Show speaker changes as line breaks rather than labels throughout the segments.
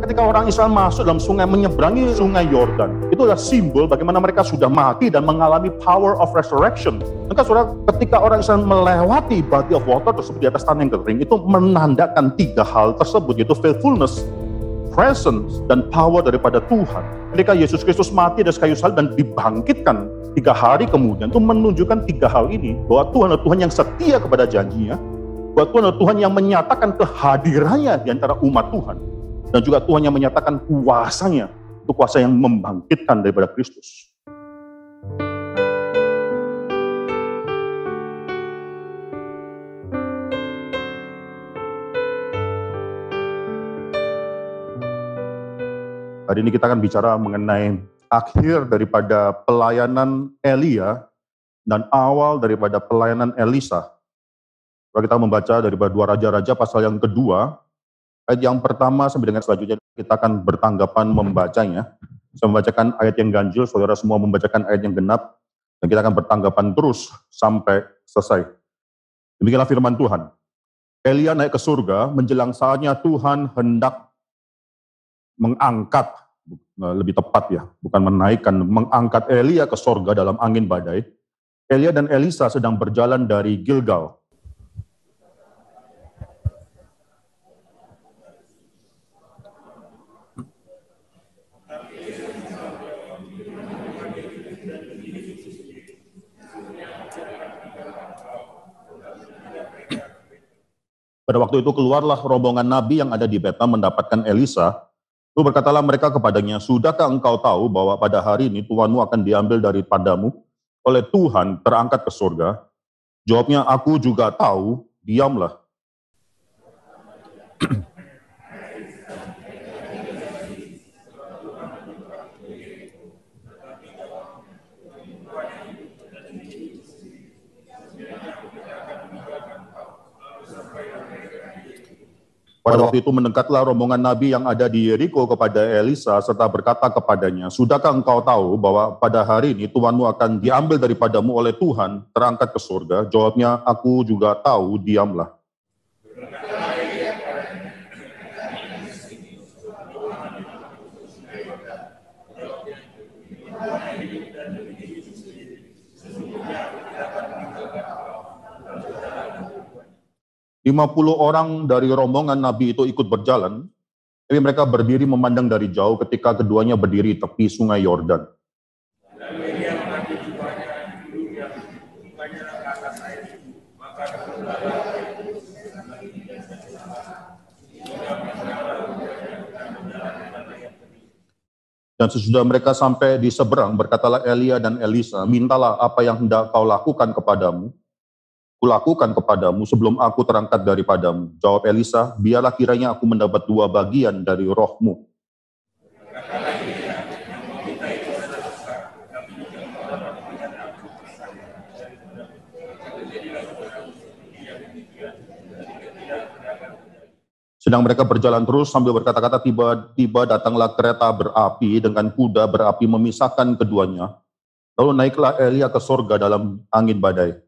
Ketika orang Israel masuk dalam sungai, menyeberangi sungai Yordan, itu adalah simbol bagaimana mereka sudah mati dan mengalami power of resurrection. Maka saudara, ketika orang Israel melewati body of water tersebut di atas tanah yang kering, itu menandakan tiga hal tersebut, yaitu faithfulness, presence, dan power daripada Tuhan. Ketika Yesus Kristus mati dari kayu salib dan dibangkitkan tiga hari kemudian, itu menunjukkan tiga hal ini, bahwa Tuhan adalah Tuhan yang setia kepada janjinya, bahwa Tuhan adalah Tuhan yang menyatakan kehadirannya di antara umat Tuhan dan juga Tuhan yang menyatakan kuasanya, itu kuasa yang membangkitkan daripada Kristus. Hari ini kita akan bicara mengenai akhir daripada pelayanan Elia dan awal daripada pelayanan Elisa. Kalau kita membaca daripada dua raja-raja pasal yang kedua, Ayat yang pertama sampai dengan selanjutnya kita akan bertanggapan membacanya. Saya membacakan ayat yang ganjil, saudara semua membacakan ayat yang genap, dan kita akan bertanggapan terus sampai selesai. Demikianlah firman Tuhan. Elia naik ke surga, menjelang saatnya Tuhan hendak mengangkat, eh, lebih tepat ya, bukan menaikkan, mengangkat Elia ke surga dalam angin badai. Elia dan Elisa sedang berjalan dari Gilgal, Pada waktu itu keluarlah rombongan nabi yang ada di Betam mendapatkan Elisa. Lalu berkatalah mereka kepadanya, Sudahkah engkau tahu bahwa pada hari ini Tuhanmu akan diambil dari padamu oleh Tuhan terangkat ke surga? Jawabnya, aku juga tahu, diamlah. Pada waktu itu mendekatlah rombongan Nabi yang ada di Yeriko kepada Elisa serta berkata kepadanya, Sudahkah engkau tahu bahwa pada hari ini Tuhanmu akan diambil daripadamu oleh Tuhan, terangkat ke surga? Jawabnya, aku juga tahu, diamlah. 50 orang dari rombongan Nabi itu ikut berjalan, tapi mereka berdiri memandang dari jauh ketika keduanya berdiri tepi sungai Yordan. Dan sesudah mereka sampai di seberang, berkatalah Elia dan Elisa, mintalah apa yang hendak kau lakukan kepadamu, kulakukan kepadamu sebelum aku terangkat daripadamu? Jawab Elisa, biarlah kiranya aku mendapat dua bagian dari rohmu. Sedang mereka berjalan terus sambil berkata-kata tiba-tiba datanglah kereta berapi dengan kuda berapi memisahkan keduanya. Lalu naiklah Elia ke sorga dalam angin badai.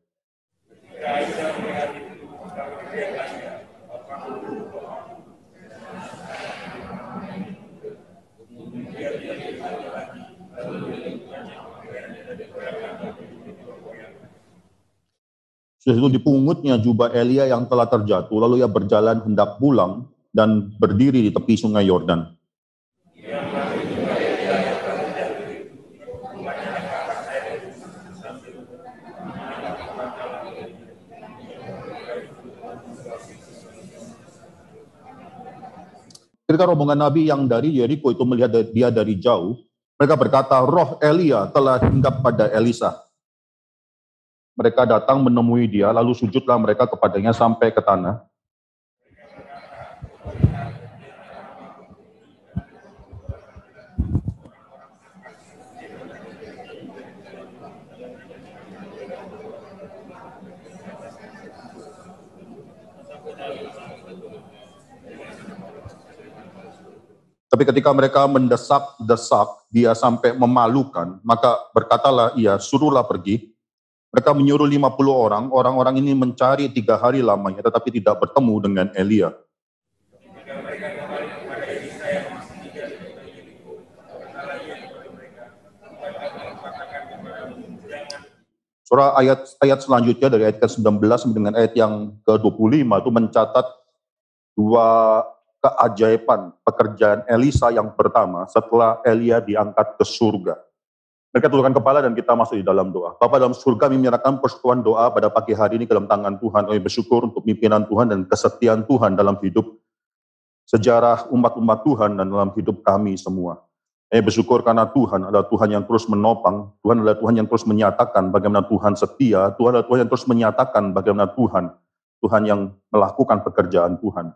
Sesudah dipungutnya jubah Elia yang telah terjatuh, lalu ia berjalan hendak pulang dan berdiri di tepi sungai Yordan. Ketika rombongan Nabi yang dari Yeriko itu melihat dia dari jauh, mereka berkata, roh Elia telah hinggap pada Elisa. Mereka datang menemui dia, lalu sujudlah mereka kepadanya sampai ke tanah. Tapi ketika mereka mendesak-desak dia sampai memalukan, maka berkatalah ia, suruhlah pergi, mereka menyuruh 50 orang, orang-orang ini mencari tiga hari lamanya tetapi tidak bertemu dengan Elia. Surah ayat ayat selanjutnya dari ayat ke-19 dengan ayat yang ke-25 itu mencatat dua keajaiban pekerjaan Elisa yang pertama setelah Elia diangkat ke surga. Mereka turunkan kepala dan kita masuk di dalam doa. Bapak dalam surga kami menyerahkan persekutuan doa pada pagi hari ini ke dalam tangan Tuhan. Kami bersyukur untuk pimpinan Tuhan dan kesetiaan Tuhan dalam hidup sejarah umat-umat Tuhan dan dalam hidup kami semua. Kami bersyukur karena Tuhan adalah Tuhan yang terus menopang, Tuhan adalah Tuhan yang terus menyatakan bagaimana Tuhan setia, Tuhan adalah Tuhan yang terus menyatakan bagaimana Tuhan, Tuhan yang melakukan pekerjaan Tuhan.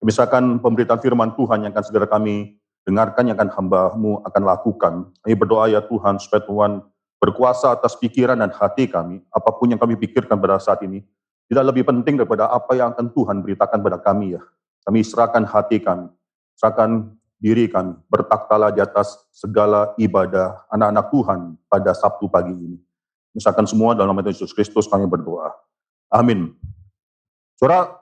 Misalkan pemberitaan firman Tuhan yang akan segera kami dengarkan yang akan hambamu akan lakukan. Kami berdoa ya Tuhan, supaya Tuhan berkuasa atas pikiran dan hati kami, apapun yang kami pikirkan pada saat ini, tidak lebih penting daripada apa yang akan Tuhan beritakan pada kami ya. Kami serahkan hati kami, serahkan diri kami, bertaktalah di atas segala ibadah anak-anak Tuhan pada Sabtu pagi ini. Misalkan semua dalam nama Yesus Kristus kami berdoa. Amin. Surah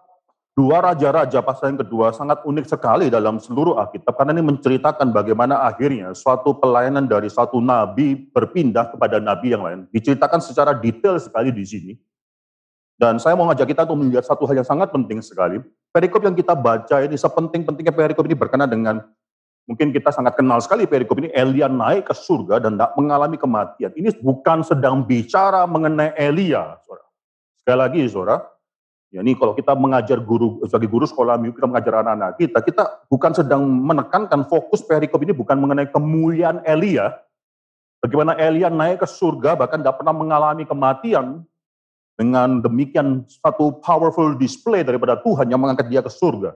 Dua raja-raja pasal yang kedua sangat unik sekali dalam seluruh Alkitab karena ini menceritakan bagaimana akhirnya suatu pelayanan dari satu nabi berpindah kepada nabi yang lain. Diceritakan secara detail sekali di sini. Dan saya mau ngajak kita untuk melihat satu hal yang sangat penting sekali. Perikop yang kita baca ini sepenting-pentingnya perikop ini berkenaan dengan mungkin kita sangat kenal sekali perikop ini Elia naik ke surga dan tidak mengalami kematian. Ini bukan sedang bicara mengenai Elia, saudara. Sekali lagi, saudara, Ya, ini kalau kita mengajar guru sebagai guru sekolah minggu kita mengajar anak-anak kita, kita bukan sedang menekankan fokus perikop ini bukan mengenai kemuliaan Elia, bagaimana Elia naik ke surga bahkan tidak pernah mengalami kematian dengan demikian satu powerful display daripada Tuhan yang mengangkat dia ke surga.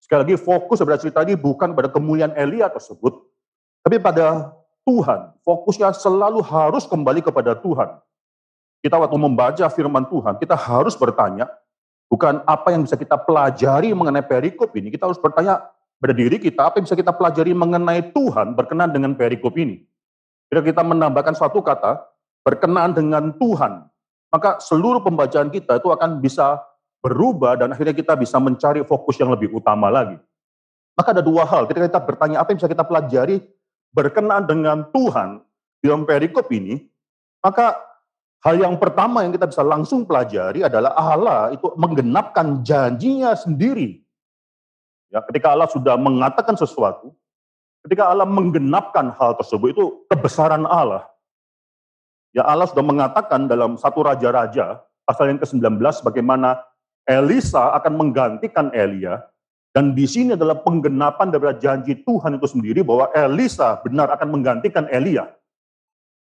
Sekali lagi fokus pada cerita ini bukan pada kemuliaan Elia tersebut, tapi pada Tuhan. Fokusnya selalu harus kembali kepada Tuhan. Kita waktu membaca firman Tuhan, kita harus bertanya, Bukan apa yang bisa kita pelajari mengenai perikop ini. Kita harus bertanya pada diri kita, apa yang bisa kita pelajari mengenai Tuhan berkenaan dengan perikop ini. Bila kita menambahkan suatu kata, berkenaan dengan Tuhan, maka seluruh pembacaan kita itu akan bisa berubah dan akhirnya kita bisa mencari fokus yang lebih utama lagi. Maka ada dua hal, ketika kita bertanya apa yang bisa kita pelajari berkenaan dengan Tuhan di dalam perikop ini, maka Hal yang pertama yang kita bisa langsung pelajari adalah Allah itu menggenapkan janjinya sendiri. Ya, ketika Allah sudah mengatakan sesuatu, ketika Allah menggenapkan hal tersebut itu kebesaran Allah. Ya Allah sudah mengatakan dalam satu raja-raja pasal yang ke-19 bagaimana Elisa akan menggantikan Elia dan di sini adalah penggenapan daripada janji Tuhan itu sendiri bahwa Elisa benar akan menggantikan Elia.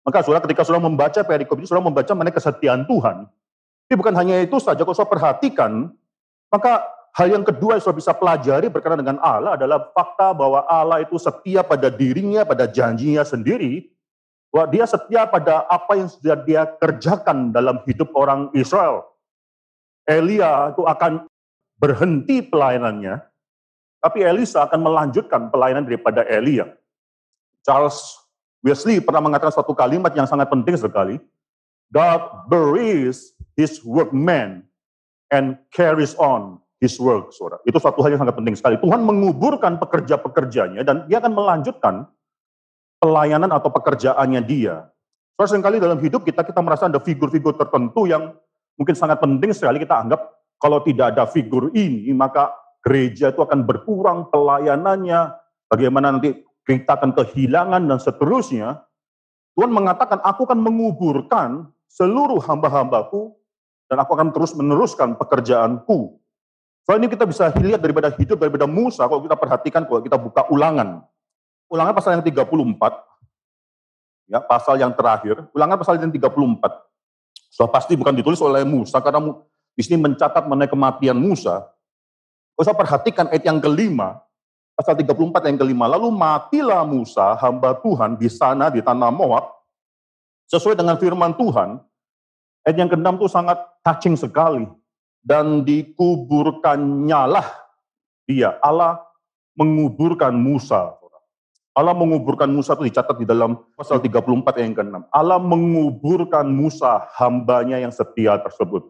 Maka saudara ketika saudara membaca perikop ini, saudara membaca mengenai kesetiaan Tuhan. Tapi bukan hanya itu saja, kalau saudara perhatikan, maka hal yang kedua yang saudara bisa pelajari berkenaan dengan Allah adalah fakta bahwa Allah itu setia pada dirinya, pada janjinya sendiri, bahwa dia setia pada apa yang sudah dia kerjakan dalam hidup orang Israel. Elia itu akan berhenti pelayanannya, tapi Elisa akan melanjutkan pelayanan daripada Elia. Charles Wesley pernah mengatakan suatu kalimat yang sangat penting sekali. God buries his workmen and carries on his work, saudara. Itu suatu hal yang sangat penting sekali. Tuhan menguburkan pekerja-pekerjanya dan dia akan melanjutkan pelayanan atau pekerjaannya dia. Terus kali dalam hidup kita, kita merasa ada figur-figur tertentu yang mungkin sangat penting sekali kita anggap kalau tidak ada figur ini, maka gereja itu akan berkurang pelayanannya, bagaimana nanti kita kehilangan dan seterusnya, Tuhan mengatakan, aku akan menguburkan seluruh hamba-hambaku dan aku akan terus meneruskan pekerjaanku. Soal ini kita bisa lihat daripada hidup, daripada Musa, kalau kita perhatikan, kalau kita buka ulangan. Ulangan pasal yang 34, ya pasal yang terakhir, ulangan pasal yang 34. so pasti bukan ditulis oleh Musa, karena di sini mencatat mengenai kematian Musa. Kalau saya perhatikan ayat yang kelima, pasal 34 yang kelima. Lalu matilah Musa, hamba Tuhan, di sana, di tanah Moab, sesuai dengan firman Tuhan. Ayat yang keenam itu sangat touching sekali. Dan dikuburkannya lah dia. Allah menguburkan Musa. Allah menguburkan Musa itu dicatat di dalam pasal 34 yang ke-6. Allah menguburkan Musa, hambanya yang setia tersebut.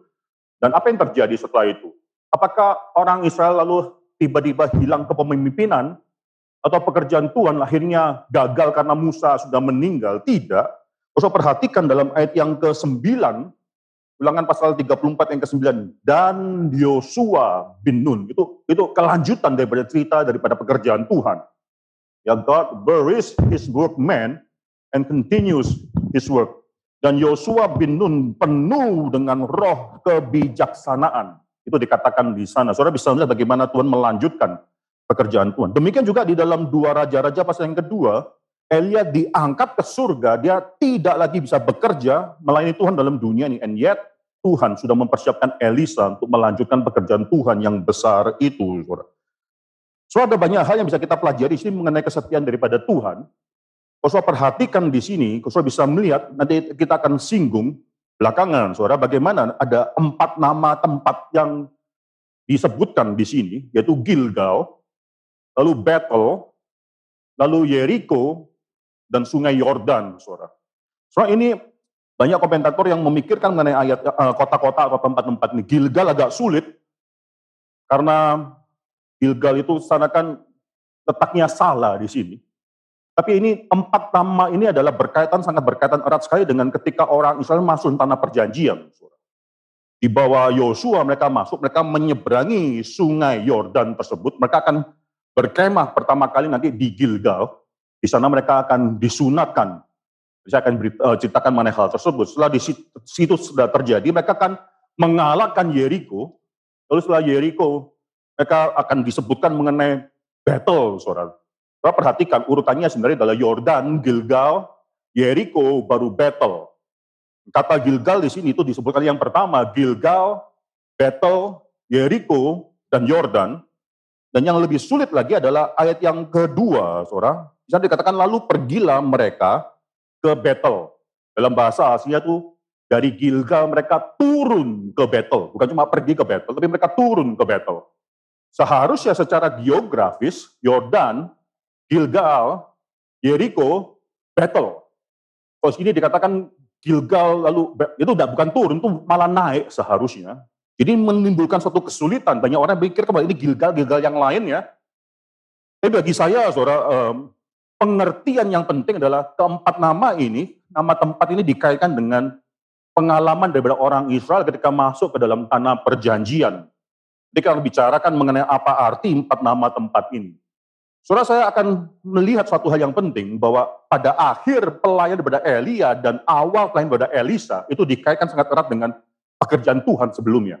Dan apa yang terjadi setelah itu? Apakah orang Israel lalu tiba-tiba hilang kepemimpinan atau pekerjaan Tuhan akhirnya gagal karena Musa sudah meninggal. Tidak. Usah perhatikan dalam ayat yang ke-9, ulangan pasal 34 yang ke-9, dan Yosua bin Nun. Itu, itu kelanjutan daripada cerita daripada pekerjaan Tuhan. Ya God buries his workmen and continues his work. Dan Yosua bin Nun penuh dengan roh kebijaksanaan. Itu dikatakan di sana. Saudara bisa melihat bagaimana Tuhan melanjutkan pekerjaan Tuhan. Demikian juga di dalam dua raja-raja pasal yang kedua, Elia diangkat ke surga, dia tidak lagi bisa bekerja melayani Tuhan dalam dunia ini. And yet Tuhan sudah mempersiapkan Elisa untuk melanjutkan pekerjaan Tuhan yang besar itu. Saudara. So ada banyak hal yang bisa kita pelajari di sini mengenai kesetiaan daripada Tuhan. Kau perhatikan di sini, kau bisa melihat, nanti kita akan singgung belakangan, saudara, bagaimana ada empat nama tempat yang disebutkan di sini, yaitu Gilgal, lalu Bethel, lalu Yeriko, dan Sungai Yordan, saudara. Saudara, ini banyak komentator yang memikirkan mengenai ayat eh, kota-kota atau tempat-tempat ini. Gilgal agak sulit, karena Gilgal itu sanakan letaknya salah di sini. Tapi ini empat nama ini adalah berkaitan sangat berkaitan erat sekali dengan ketika orang Israel masuk tanah perjanjian. Di bawah Yosua mereka masuk, mereka menyeberangi sungai Yordan tersebut. Mereka akan berkemah pertama kali nanti di Gilgal. Di sana mereka akan disunatkan. Saya akan eh, ceritakan mengenai hal tersebut. Setelah di situ sudah terjadi, mereka akan mengalahkan Yeriko. Lalu setelah Yeriko, mereka akan disebutkan mengenai battle, saudara kalau perhatikan urutannya sebenarnya adalah Yordan, Gilgal, Jericho, baru Battle. Kata Gilgal di sini itu disebutkan yang pertama Gilgal, Battle, Jericho, dan Yordan. Dan yang lebih sulit lagi adalah ayat yang kedua, saudara. Misalnya dikatakan lalu pergilah mereka ke battle. Dalam bahasa aslinya itu dari Gilgal mereka turun ke battle. Bukan cuma pergi ke battle, tapi mereka turun ke battle. Seharusnya secara geografis Yordan Gilgal, Jericho, battle. Kalau sini dikatakan Gilgal lalu itu udah bukan turun, itu malah naik seharusnya. Jadi menimbulkan suatu kesulitan. Banyak orang pikir kembali ini Gilgal, Gilgal yang lain ya. Tapi bagi saya, saudara, pengertian yang penting adalah keempat nama ini, nama tempat ini dikaitkan dengan pengalaman daripada orang Israel ketika masuk ke dalam tanah perjanjian. Jadi kita bicarakan mengenai apa arti empat nama tempat ini. Saudara saya akan melihat suatu hal yang penting bahwa pada akhir pelayan kepada Elia dan awal pelayan pada Elisa itu dikaitkan sangat erat dengan pekerjaan Tuhan sebelumnya.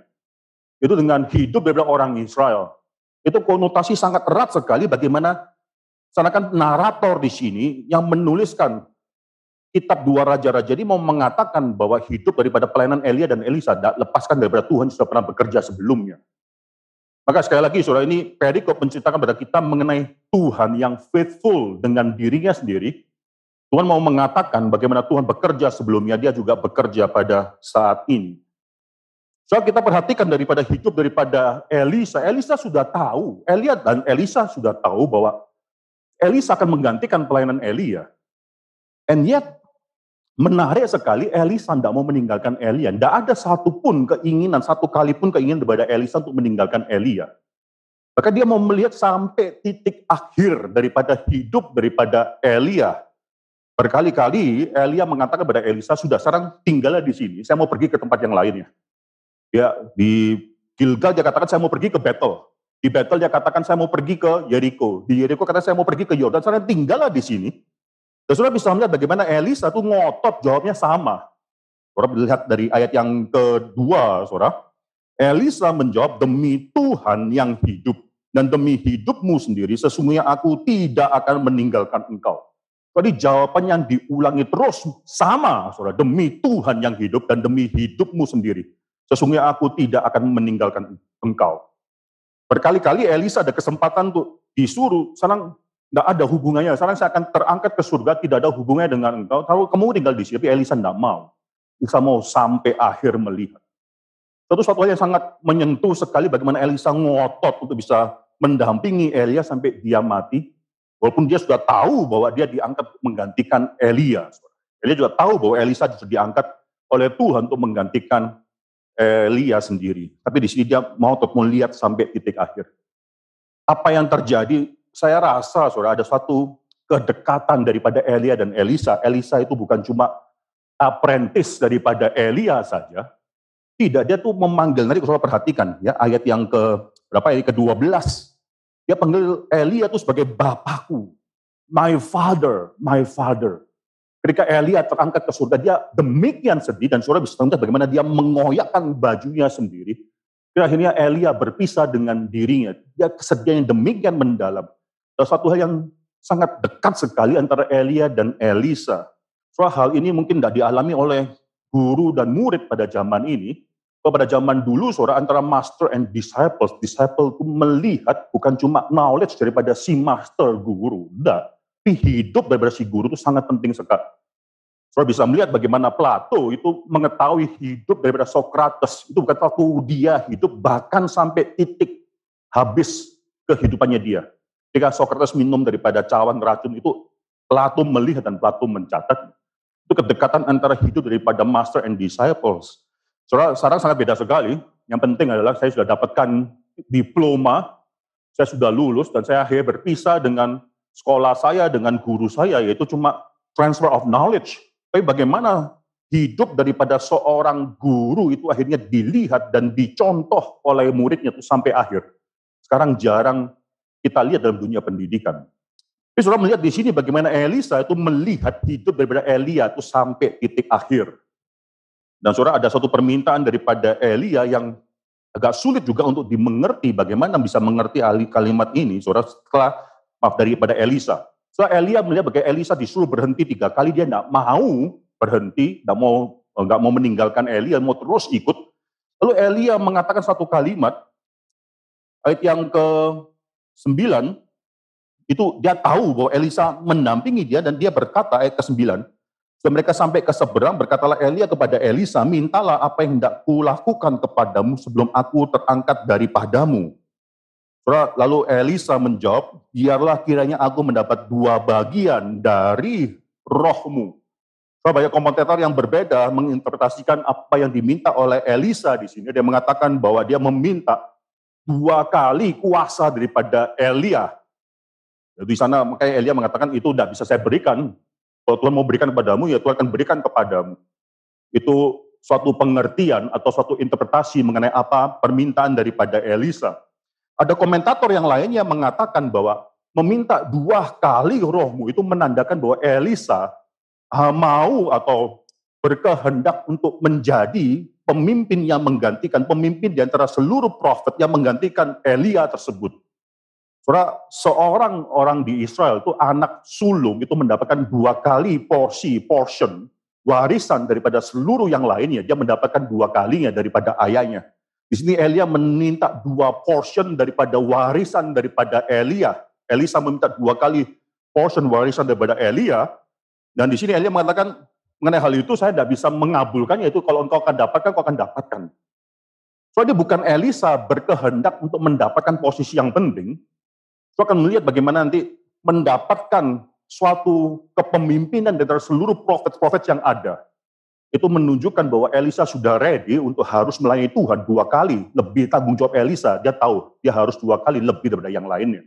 Itu dengan hidup beberapa orang Israel. Itu konotasi sangat erat sekali bagaimana sanakan narator di sini yang menuliskan kitab dua raja-raja ini mau mengatakan bahwa hidup daripada pelayanan Elia dan Elisa lepaskan daripada Tuhan sudah pernah bekerja sebelumnya. Maka sekali lagi saudara ini perikop menceritakan pada kita mengenai Tuhan yang faithful dengan dirinya sendiri. Tuhan mau mengatakan bagaimana Tuhan bekerja sebelumnya, dia juga bekerja pada saat ini. Soal kita perhatikan daripada hidup daripada Elisa, Elisa sudah tahu, Elia dan Elisa sudah tahu bahwa Elisa akan menggantikan pelayanan Elia. And yet, Menarik sekali Elisa tidak mau meninggalkan Elia. Ya. Tidak ada satupun keinginan, satu kali pun keinginan daripada Elisa untuk meninggalkan Elia. Ya. Maka dia mau melihat sampai titik akhir daripada hidup daripada Elia. Ya. Berkali-kali Elia mengatakan kepada Elisa, sudah sekarang tinggallah di sini, saya mau pergi ke tempat yang lainnya. Ya, di Gilgal dia katakan saya mau pergi ke Betel. Di Betel dia katakan saya mau pergi ke Jericho. Di Jericho kata saya mau pergi ke Yordan, sekarang tinggallah di sini. Dan saudara bisa melihat bagaimana Elisa itu ngotot jawabnya sama. Saudara lihat dari ayat yang kedua, saudara. Elisa menjawab, demi Tuhan yang hidup dan demi hidupmu sendiri, sesungguhnya aku tidak akan meninggalkan engkau. Jadi jawaban yang diulangi terus sama, saudara. Demi Tuhan yang hidup dan demi hidupmu sendiri, sesungguhnya aku tidak akan meninggalkan engkau. Berkali-kali Elisa ada kesempatan untuk disuruh, sekarang tidak ada hubungannya. Sekarang saya akan terangkat ke surga, tidak ada hubungannya dengan engkau. Kalau kamu tinggal di sini, Elisa tidak mau. Elisa mau sampai akhir melihat. Tentu suatu yang sangat menyentuh sekali bagaimana Elisa ngotot untuk bisa mendampingi Elia sampai dia mati. Walaupun dia sudah tahu bahwa dia diangkat menggantikan Elia. Elia juga tahu bahwa Elisa sudah diangkat oleh Tuhan untuk menggantikan Elia sendiri. Tapi di sini dia mau untuk melihat sampai titik akhir. Apa yang terjadi saya rasa saudara ada suatu kedekatan daripada Elia dan Elisa. Elisa itu bukan cuma apprentice daripada Elia saja. Tidak, dia tuh memanggil, nanti saudara perhatikan ya ayat yang ke berapa ini ya? ke-12. Dia panggil Elia itu sebagai bapakku. My father, my father. Ketika Elia terangkat ke surga, dia demikian sedih dan saudara bisa melihat bagaimana dia mengoyakkan bajunya sendiri. Dan akhirnya Elia berpisah dengan dirinya. Dia kesedihan yang demikian mendalam suatu hal yang sangat dekat sekali antara Elia dan Elisa. Soal hal ini mungkin tidak dialami oleh guru dan murid pada zaman ini. Kalau pada zaman dulu, suara antara master and disciples, disciple itu melihat bukan cuma knowledge daripada si master guru, tidak. Tapi hidup daripada si guru itu sangat penting sekali. Saudara bisa melihat bagaimana Plato itu mengetahui hidup daripada Socrates. Itu bukan waktu dia hidup, bahkan sampai titik habis kehidupannya dia. Ketika Sokrates minum daripada cawan racun itu, Plato melihat dan Plato mencatat itu kedekatan antara hidup daripada master and disciples. Sekarang sangat beda sekali. Yang penting adalah saya sudah dapatkan diploma, saya sudah lulus dan saya akhirnya berpisah dengan sekolah saya, dengan guru saya, yaitu cuma transfer of knowledge. Tapi bagaimana hidup daripada seorang guru itu akhirnya dilihat dan dicontoh oleh muridnya itu sampai akhir. Sekarang jarang kita lihat dalam dunia pendidikan. Tapi saudara melihat di sini bagaimana Elisa itu melihat hidup daripada Elia itu sampai titik akhir. Dan saudara ada satu permintaan daripada Elia yang agak sulit juga untuk dimengerti bagaimana bisa mengerti kalimat ini saudara setelah maaf daripada Elisa. Setelah Elia melihat bagaimana Elisa disuruh berhenti tiga kali dia tidak mau berhenti, tidak mau nggak mau meninggalkan Elia, mau terus ikut. Lalu Elia mengatakan satu kalimat ayat yang ke 9 itu dia tahu bahwa Elisa mendampingi dia dan dia berkata ayat ke-9 sudah mereka sampai ke seberang, berkatalah Elia kepada Elisa, mintalah apa yang hendak kulakukan kepadamu sebelum aku terangkat daripadamu. Lalu Elisa menjawab, biarlah kiranya aku mendapat dua bagian dari rohmu. banyak komentator yang berbeda menginterpretasikan apa yang diminta oleh Elisa di sini. Dia mengatakan bahwa dia meminta dua kali kuasa daripada Elia. Di sana makanya Elia mengatakan itu tidak bisa saya berikan. Kalau Tuhan mau berikan kepadamu, ya Tuhan akan berikan kepadamu. Itu suatu pengertian atau suatu interpretasi mengenai apa permintaan daripada Elisa. Ada komentator yang lainnya mengatakan bahwa meminta dua kali rohmu itu menandakan bahwa Elisa ah, mau atau berkehendak untuk menjadi pemimpin yang menggantikan, pemimpin di antara seluruh profet yang menggantikan Elia tersebut. Saudara, seorang orang di Israel itu anak sulung itu mendapatkan dua kali porsi, portion, warisan daripada seluruh yang lainnya. Dia mendapatkan dua kalinya daripada ayahnya. Di sini Elia meminta dua portion daripada warisan daripada Elia. Elisa meminta dua kali portion warisan daripada Elia. Dan di sini Elia mengatakan, mengenai hal itu saya tidak bisa mengabulkan, yaitu kalau engkau akan dapatkan, kau akan dapatkan. Soalnya bukan Elisa berkehendak untuk mendapatkan posisi yang penting, So akan melihat bagaimana nanti mendapatkan suatu kepemimpinan dari seluruh profet-profet yang ada. Itu menunjukkan bahwa Elisa sudah ready untuk harus melayani Tuhan dua kali. Lebih tanggung jawab Elisa, dia tahu dia harus dua kali lebih daripada yang lainnya.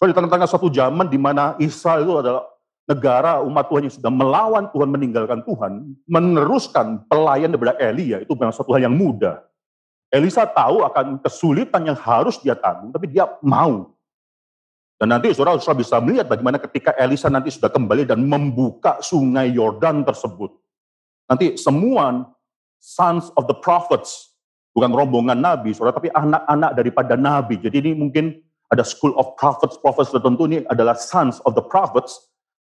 Soalnya di tengah-tengah suatu zaman di mana Israel itu adalah negara umat Tuhan yang sudah melawan Tuhan, meninggalkan Tuhan, meneruskan pelayan daripada Elia itu memang suatu hal yang mudah. Elisa tahu akan kesulitan yang harus dia tanggung, tapi dia mau. Dan nanti saudara, saudara bisa melihat bagaimana ketika Elisa nanti sudah kembali dan membuka sungai Yordan tersebut. Nanti semua sons of the prophets, bukan rombongan nabi, saudara, tapi anak-anak daripada nabi. Jadi ini mungkin ada school of prophets, prophets tertentu ini adalah sons of the prophets,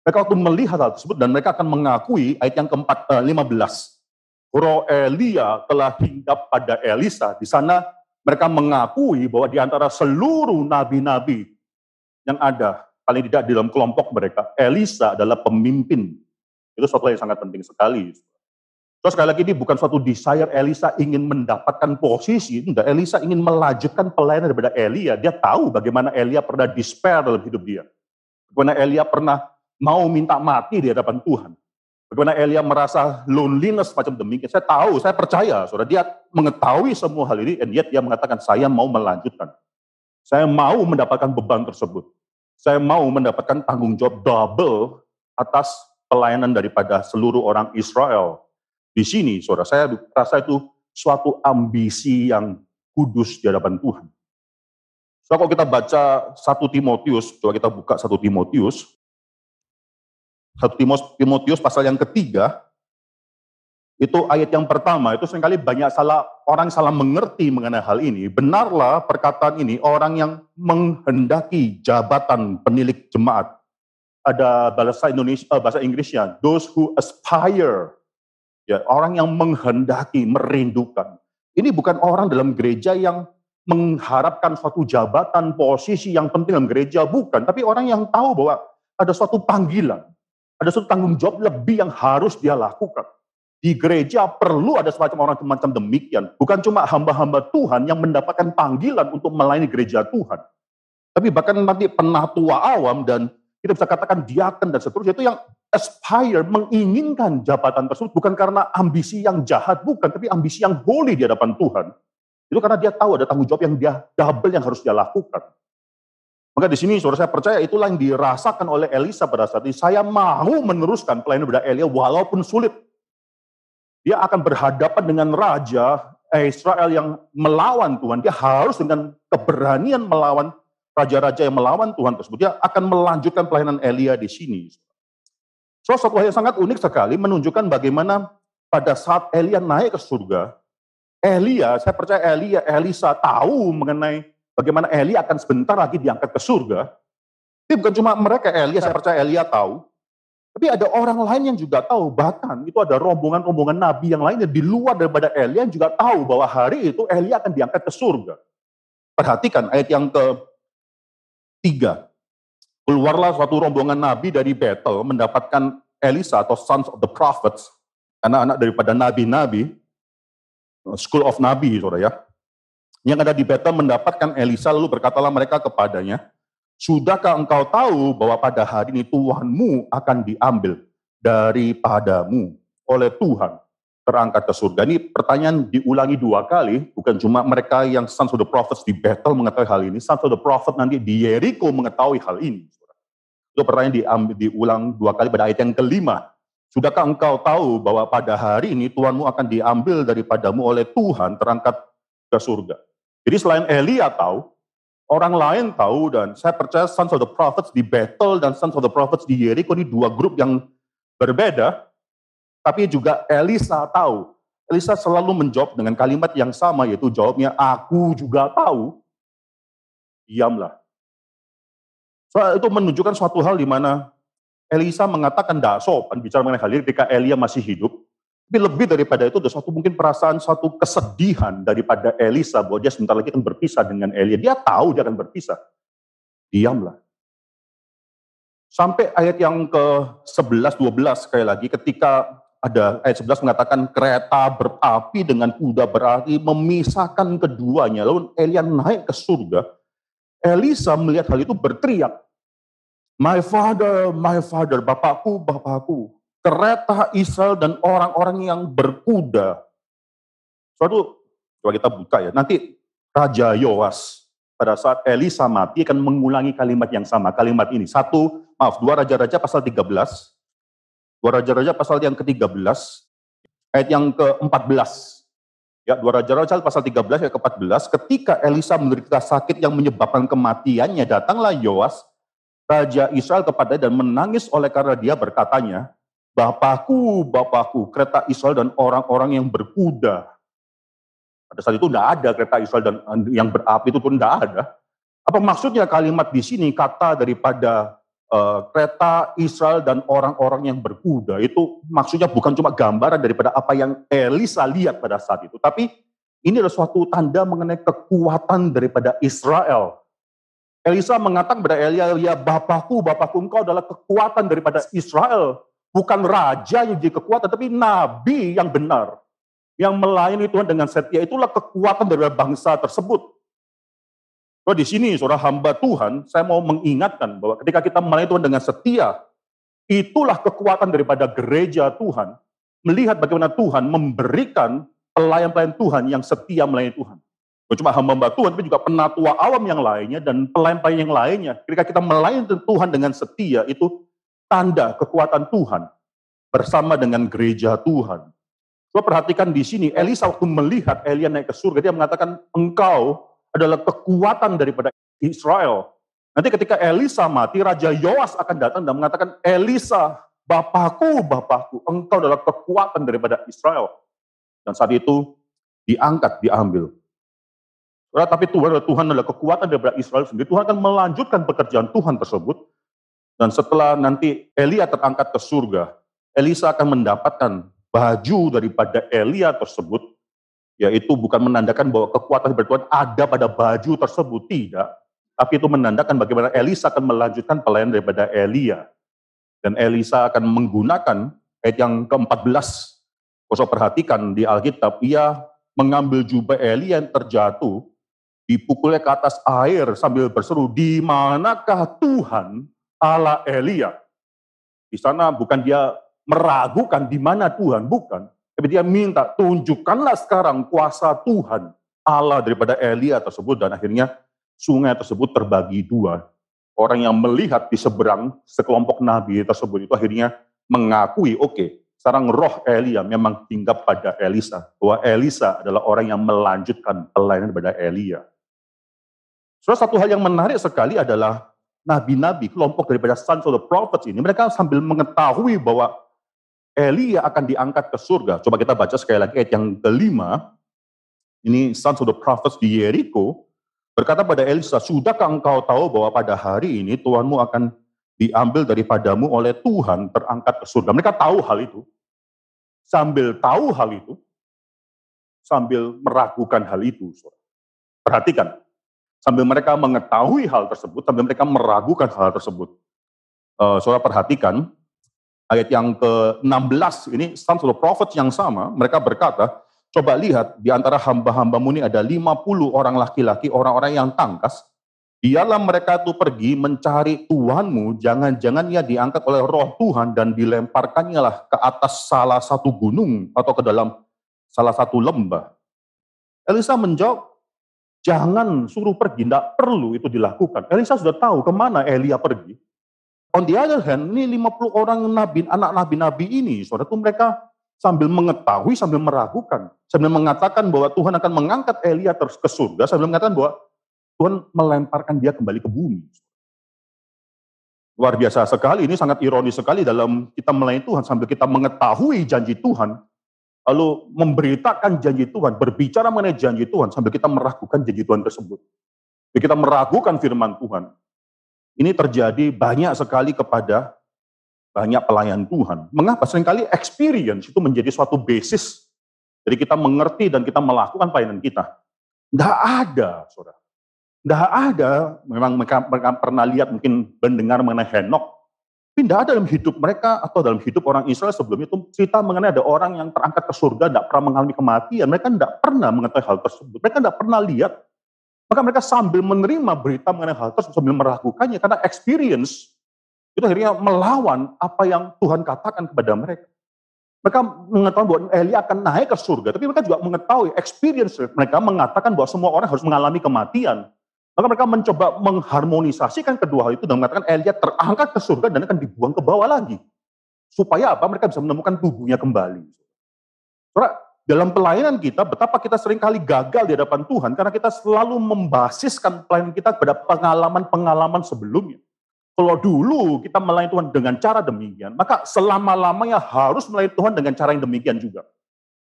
mereka waktu melihat hal tersebut dan mereka akan mengakui ayat yang keempat, eh, 15. Roh Elia telah hinggap pada Elisa. Di sana mereka mengakui bahwa di antara seluruh nabi-nabi yang ada, paling tidak di dalam kelompok mereka, Elisa adalah pemimpin. Itu sesuatu yang sangat penting sekali. Terus sekali lagi ini bukan suatu desire Elisa ingin mendapatkan posisi, enggak. Elisa ingin melanjutkan pelayanan daripada Elia. Dia tahu bagaimana Elia pernah despair dalam hidup dia. Bagaimana Elia pernah mau minta mati di hadapan Tuhan. Bagaimana Elia merasa loneliness macam demikian. Saya tahu, saya percaya, saudara. Dia mengetahui semua hal ini, and yet dia mengatakan, saya mau melanjutkan. Saya mau mendapatkan beban tersebut. Saya mau mendapatkan tanggung jawab double atas pelayanan daripada seluruh orang Israel. Di sini, saudara, saya rasa itu suatu ambisi yang kudus di hadapan Tuhan. So, kalau kita baca satu Timotius, coba kita buka satu Timotius, 1 Timotius pasal yang ketiga, itu ayat yang pertama, itu seringkali banyak salah orang salah mengerti mengenai hal ini. Benarlah perkataan ini orang yang menghendaki jabatan penilik jemaat. Ada bahasa Indonesia eh, bahasa Inggrisnya, those who aspire. Ya, orang yang menghendaki, merindukan. Ini bukan orang dalam gereja yang mengharapkan suatu jabatan, posisi yang penting dalam gereja, bukan. Tapi orang yang tahu bahwa ada suatu panggilan ada suatu tanggung jawab lebih yang harus dia lakukan. Di gereja perlu ada semacam orang semacam demikian. Bukan cuma hamba-hamba Tuhan yang mendapatkan panggilan untuk melayani gereja Tuhan. Tapi bahkan nanti penatua awam dan kita bisa katakan diaken dan seterusnya itu yang aspire menginginkan jabatan tersebut bukan karena ambisi yang jahat bukan tapi ambisi yang holy di hadapan Tuhan itu karena dia tahu ada tanggung jawab yang dia double yang harus dia lakukan maka di sini saudara saya percaya itulah yang dirasakan oleh Elisa pada saat ini. Saya mau meneruskan pelayanan pada Elia walaupun sulit. Dia akan berhadapan dengan raja Israel yang melawan Tuhan. Dia harus dengan keberanian melawan raja-raja yang melawan Tuhan tersebut. Dia akan melanjutkan pelayanan Elia di sini. So, satu hal yang sangat unik sekali menunjukkan bagaimana pada saat Elia naik ke surga, Elia, saya percaya Elia, Elisa tahu mengenai bagaimana Elia akan sebentar lagi diangkat ke surga. Ini bukan cuma mereka Elia, saya percaya Elia tahu. Tapi ada orang lain yang juga tahu, bahkan itu ada rombongan-rombongan nabi yang lainnya di luar daripada Elia yang juga tahu bahwa hari itu Elia akan diangkat ke surga. Perhatikan ayat yang ke tiga. Keluarlah suatu rombongan nabi dari Bethel mendapatkan Elisa atau Sons of the Prophets, anak-anak daripada nabi-nabi, School of Nabi, saudara ya, yang ada di Betel mendapatkan Elisa, lalu berkatalah mereka kepadanya, Sudahkah engkau tahu bahwa pada hari ini Tuhanmu akan diambil daripadamu oleh Tuhan terangkat ke surga? Ini pertanyaan diulangi dua kali, bukan cuma mereka yang sons of the prophets di Betel mengetahui hal ini, sons of the prophet nanti di Jericho mengetahui hal ini. Itu pertanyaan diambil, diulang dua kali pada ayat yang kelima. Sudahkah engkau tahu bahwa pada hari ini Tuhanmu akan diambil daripadamu oleh Tuhan terangkat ke surga? Jadi selain Elia tahu, orang lain tahu dan saya percaya Sons of the Prophets di Battle dan Sons of the Prophets di Jericho ini dua grup yang berbeda, tapi juga Elisa tahu. Elisa selalu menjawab dengan kalimat yang sama, yaitu jawabnya, aku juga tahu, diamlah. So, itu menunjukkan suatu hal di mana Elisa mengatakan tidak sopan bicara mengenai hal ini ketika Elia masih hidup. Tapi lebih daripada itu ada suatu mungkin perasaan suatu kesedihan daripada Elisa bahwa dia sebentar lagi akan berpisah dengan Elia. Dia tahu dia akan berpisah. Diamlah. Sampai ayat yang ke-11 12 sekali lagi ketika ada ayat 11 mengatakan kereta berapi dengan kuda berapi memisahkan keduanya. Lalu Elia naik ke surga. Elisa melihat hal itu berteriak. My father, my father, bapakku, bapakku kereta Israel dan orang-orang yang berkuda. Suatu, coba kita buka ya, nanti Raja Yoas pada saat Elisa mati akan mengulangi kalimat yang sama, kalimat ini. Satu, maaf, dua Raja-Raja pasal 13, dua Raja-Raja pasal yang ke-13, ayat yang ke-14. Ya, dua Raja-Raja pasal 13 ayat ke-14, ketika Elisa menderita sakit yang menyebabkan kematiannya, datanglah Yoas, Raja Israel kepada dan menangis oleh karena dia berkatanya, Bapakku, Bapakku, kereta Israel dan orang-orang yang berkuda. Pada saat itu tidak ada kereta Israel dan yang berapi itu pun tidak ada. Apa maksudnya kalimat di sini kata daripada uh, kereta Israel dan orang-orang yang berkuda itu maksudnya bukan cuma gambaran daripada apa yang Elisa lihat pada saat itu, tapi ini adalah suatu tanda mengenai kekuatan daripada Israel. Elisa mengatakan kepada Elia, ya Bapakku, Bapakku engkau adalah kekuatan daripada Israel. Bukan raja yang jadi kekuatan, tapi nabi yang benar. Yang melayani Tuhan dengan setia, itulah kekuatan dari bangsa tersebut. Kalau di sini, seorang hamba Tuhan, saya mau mengingatkan bahwa ketika kita melayani Tuhan dengan setia, itulah kekuatan daripada gereja Tuhan. Melihat bagaimana Tuhan memberikan pelayan-pelayan Tuhan yang setia melayani Tuhan. Bukan cuma hamba-hamba Tuhan, tapi juga penatua alam yang lainnya dan pelayan-pelayan yang lainnya. Ketika kita melayani Tuhan dengan setia, itu tanda kekuatan Tuhan bersama dengan gereja Tuhan. Coba perhatikan di sini, Elisa waktu melihat Elia naik ke surga, dia mengatakan, engkau adalah kekuatan daripada Israel. Nanti ketika Elisa mati, Raja Yoas akan datang dan mengatakan, Elisa, Bapakku, Bapakku, engkau adalah kekuatan daripada Israel. Dan saat itu diangkat, diambil. Tapi Tuhan adalah Tuhan adalah kekuatan daripada Israel sendiri. Tuhan akan melanjutkan pekerjaan Tuhan tersebut dan setelah nanti Elia terangkat ke surga, Elisa akan mendapatkan baju daripada Elia tersebut, yaitu bukan menandakan bahwa kekuatan dari Tuhan ada pada baju tersebut, tidak. Tapi itu menandakan bagaimana Elisa akan melanjutkan pelayanan daripada Elia. Dan Elisa akan menggunakan ayat yang ke-14. Kau perhatikan di Alkitab, ia mengambil jubah Elia yang terjatuh, dipukulnya ke atas air sambil berseru, di manakah Tuhan Allah Elia. Di sana bukan dia meragukan di mana Tuhan, bukan. Tapi dia minta, tunjukkanlah sekarang kuasa Tuhan Allah daripada Elia tersebut. Dan akhirnya sungai tersebut terbagi dua. Orang yang melihat di seberang sekelompok nabi tersebut itu akhirnya mengakui, oke, okay, sekarang roh Elia memang tinggal pada Elisa. Bahwa Elisa adalah orang yang melanjutkan pelayanan kepada Elia. Salah satu hal yang menarik sekali adalah nabi-nabi, kelompok daripada sons of the prophets ini, mereka sambil mengetahui bahwa Elia akan diangkat ke surga. Coba kita baca sekali lagi ayat yang kelima. Ini sons of the prophets di Yeriko. Berkata pada Elisa, Sudahkah engkau tahu bahwa pada hari ini Tuhanmu akan diambil daripadamu oleh Tuhan terangkat ke surga. Mereka tahu hal itu. Sambil tahu hal itu, sambil meragukan hal itu. Perhatikan, Sambil mereka mengetahui hal tersebut, sambil mereka meragukan hal tersebut. Uh, saudara perhatikan, ayat yang ke-16 ini, Psalm the Prophet yang sama, mereka berkata, coba lihat di antara hamba-hambamu ini ada 50 orang laki-laki, orang-orang yang tangkas, Biarlah mereka itu pergi mencari Tuhanmu, jangan-jangan ia diangkat oleh roh Tuhan dan dilemparkannya lah ke atas salah satu gunung atau ke dalam salah satu lembah. Elisa menjawab, Jangan suruh pergi, tidak perlu itu dilakukan. Elisa sudah tahu kemana Elia pergi. On the other hand, ini 50 orang nabi, anak nabi-nabi ini, saudara itu mereka sambil mengetahui, sambil meragukan. Sambil mengatakan bahwa Tuhan akan mengangkat Elia terus ke surga, sambil mengatakan bahwa Tuhan melemparkan dia kembali ke bumi. Luar biasa sekali, ini sangat ironis sekali dalam kita melayani Tuhan, sambil kita mengetahui janji Tuhan, lalu memberitakan janji Tuhan, berbicara mengenai janji Tuhan sambil kita meragukan janji Tuhan tersebut. Jadi kita meragukan firman Tuhan. Ini terjadi banyak sekali kepada banyak pelayan Tuhan. Mengapa? Seringkali experience itu menjadi suatu basis. Jadi kita mengerti dan kita melakukan pelayanan kita. Tidak ada, saudara. Tidak ada, memang mereka, mereka pernah lihat, mungkin mendengar mengenai Henok, Pindah dalam hidup mereka atau dalam hidup orang Israel sebelum itu cerita mengenai ada orang yang terangkat ke surga, tidak pernah mengalami kematian. Mereka tidak pernah mengetahui hal tersebut. Mereka tidak pernah lihat. Maka mereka sambil menerima berita mengenai hal tersebut, sambil meragukannya. Karena experience itu akhirnya melawan apa yang Tuhan katakan kepada mereka. Mereka mengetahui bahwa Elia akan naik ke surga, tapi mereka juga mengetahui experience mereka mengatakan bahwa semua orang harus mengalami kematian. Maka mereka mencoba mengharmonisasikan kedua hal itu dan mengatakan Elia terangkat ke surga dan akan dibuang ke bawah lagi. Supaya apa? Mereka bisa menemukan tubuhnya kembali. Karena dalam pelayanan kita, betapa kita seringkali gagal di hadapan Tuhan karena kita selalu membasiskan pelayanan kita pada pengalaman-pengalaman sebelumnya. Kalau dulu kita melayani Tuhan dengan cara demikian, maka selama-lamanya harus melayani Tuhan dengan cara yang demikian juga.